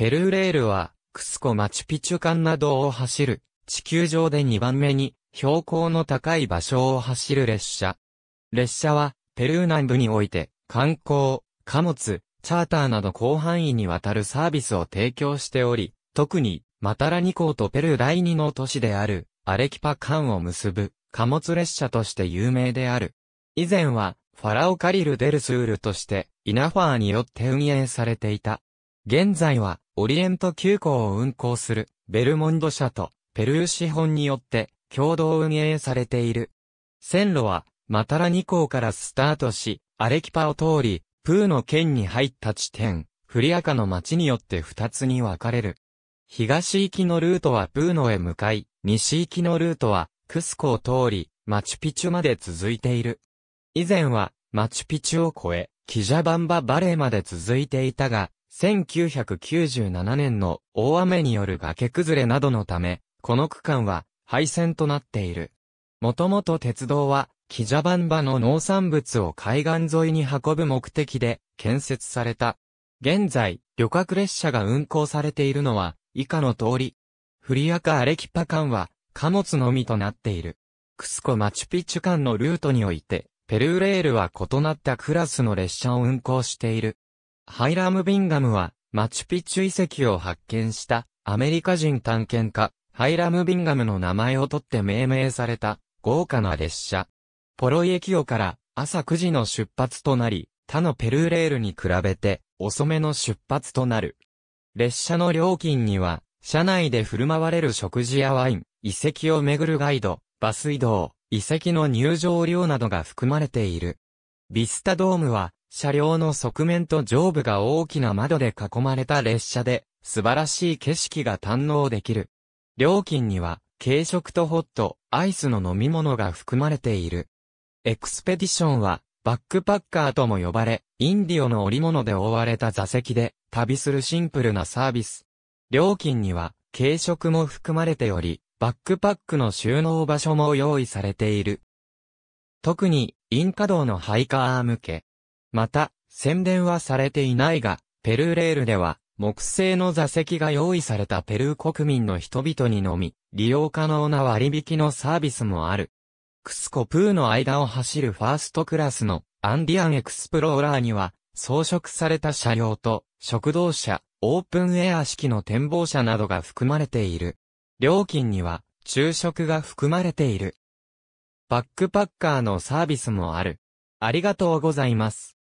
ペルーレールは、クスコマチュピチュ間などを走る、地球上で2番目に、標高の高い場所を走る列車。列車は、ペルー南部において、観光、貨物、チャーターなど広範囲にわたるサービスを提供しており、特に、マタラニ港とペルー第二の都市である、アレキパ間を結ぶ、貨物列車として有名である。以前は、ファラオカリル・デルスールとして、イナファーによって運営されていた。現在は、オリエント急行を運行する、ベルモンド社と、ペルー資本によって、共同運営されている。線路は、マタラ2港からスタートし、アレキパを通り、プーの県に入った地点、フリアカの町によって2つに分かれる。東行きのルートはプーノへ向かい、西行きのルートは、クスコを通り、マチュピチュまで続いている。以前は、マチュピチュを越え、キジャバンババレーまで続いていたが、1997年の大雨による崖崩れなどのため、この区間は廃線となっている。もともと鉄道は、キジャバンバの農産物を海岸沿いに運ぶ目的で建設された。現在、旅客列車が運行されているのは、以下の通り。フリアカ・アレキパ間は、貨物のみとなっている。クスコ・マチュピチュ間のルートにおいて、ペルーレールは異なったクラスの列車を運行している。ハイラム・ビンガムは、マチュピチュ遺跡を発見した、アメリカ人探検家、ハイラム・ビンガムの名前を取って命名された、豪華な列車。ポロイエキオから、朝9時の出発となり、他のペルーレールに比べて、遅めの出発となる。列車の料金には、車内で振る舞われる食事やワイン、遺跡を巡るガイド、バス移動、遺跡の入場料などが含まれている。ビスタドームは、車両の側面と上部が大きな窓で囲まれた列車で、素晴らしい景色が堪能できる。料金には、軽食とホット、アイスの飲み物が含まれている。エクスペディションは、バックパッカーとも呼ばれ、インディオの織物で覆われた座席で、旅するシンプルなサービス。料金には、軽食も含まれており、バックパックの収納場所も用意されている。特に、インカ道のハイカー向け、また、宣伝はされていないが、ペルーレールでは、木製の座席が用意されたペルー国民の人々にのみ、利用可能な割引のサービスもある。クスコプーの間を走るファーストクラスのアンディアンエクスプローラーには、装飾された車両と食堂車、オープンエア式の展望車などが含まれている。料金には昼食が含まれている。バックパッカーのサービスもある。ありがとうございます。